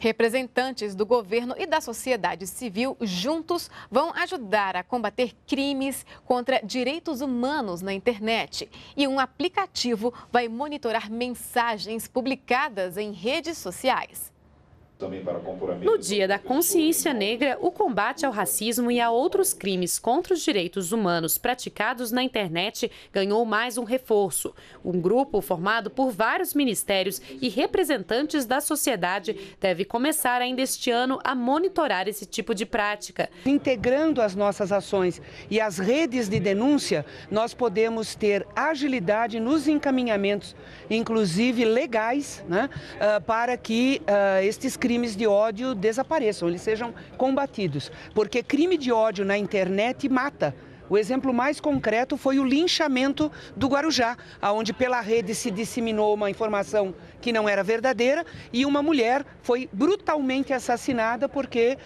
Representantes do governo e da sociedade civil juntos vão ajudar a combater crimes contra direitos humanos na internet. E um aplicativo vai monitorar mensagens publicadas em redes sociais. No Dia da Consciência Negra, o combate ao racismo e a outros crimes contra os direitos humanos praticados na internet ganhou mais um reforço. Um grupo formado por vários ministérios e representantes da sociedade deve começar ainda este ano a monitorar esse tipo de prática. Integrando as nossas ações e as redes de denúncia, nós podemos ter agilidade nos encaminhamentos, inclusive legais, né, ah, para que uh, estes crimes crimes de ódio desapareçam, eles sejam combatidos. Porque crime de ódio na internet mata. O exemplo mais concreto foi o linchamento do Guarujá, aonde pela rede se disseminou uma informação que não era verdadeira e uma mulher foi brutalmente assassinada porque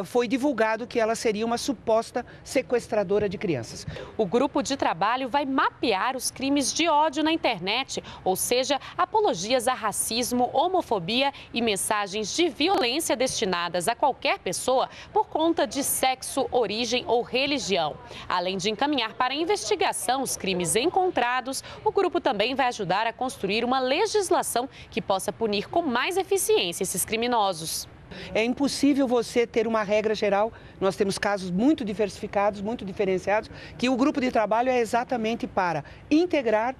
uh, foi divulgado que ela seria uma suposta sequestradora de crianças. O grupo de trabalho vai mapear os crimes de ódio na internet, ou seja, apologias a racismo, homofobia e mensagens de violência destinadas a qualquer pessoa por conta de sexo, origem ou religião. Além Além de encaminhar para investigação os crimes encontrados, o grupo também vai ajudar a construir uma legislação que possa punir com mais eficiência esses criminosos. É impossível você ter uma regra geral. Nós temos casos muito diversificados, muito diferenciados, que o grupo de trabalho é exatamente para integrar,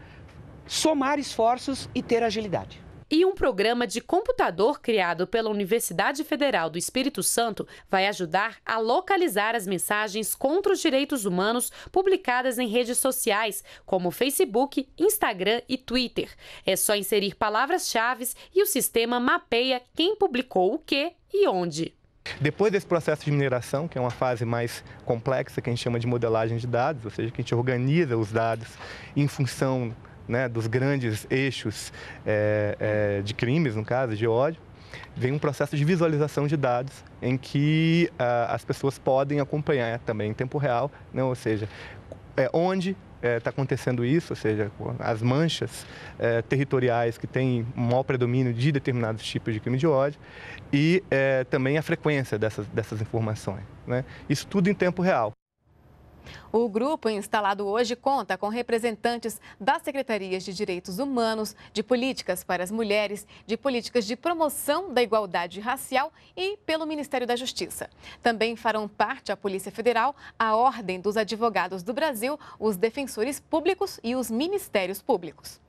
somar esforços e ter agilidade. E um programa de computador criado pela Universidade Federal do Espírito Santo vai ajudar a localizar as mensagens contra os direitos humanos publicadas em redes sociais, como Facebook, Instagram e Twitter. É só inserir palavras-chave e o sistema mapeia quem publicou o que e onde. Depois desse processo de mineração, que é uma fase mais complexa, que a gente chama de modelagem de dados, ou seja, que a gente organiza os dados em função né, dos grandes eixos é, é, de crimes, no caso, de ódio, vem um processo de visualização de dados em que ah, as pessoas podem acompanhar também em tempo real, né, ou seja, é, onde está é, tá acontecendo isso, ou seja, as manchas é, territoriais que têm maior predomínio de determinados tipos de crime de ódio e é, também a frequência dessas, dessas informações. Né? Isso tudo em tempo real. O grupo instalado hoje conta com representantes das secretarias de direitos humanos, de políticas para as mulheres, de políticas de promoção da igualdade racial e pelo Ministério da Justiça. Também farão parte a Polícia Federal, a Ordem dos Advogados do Brasil, os defensores públicos e os ministérios públicos.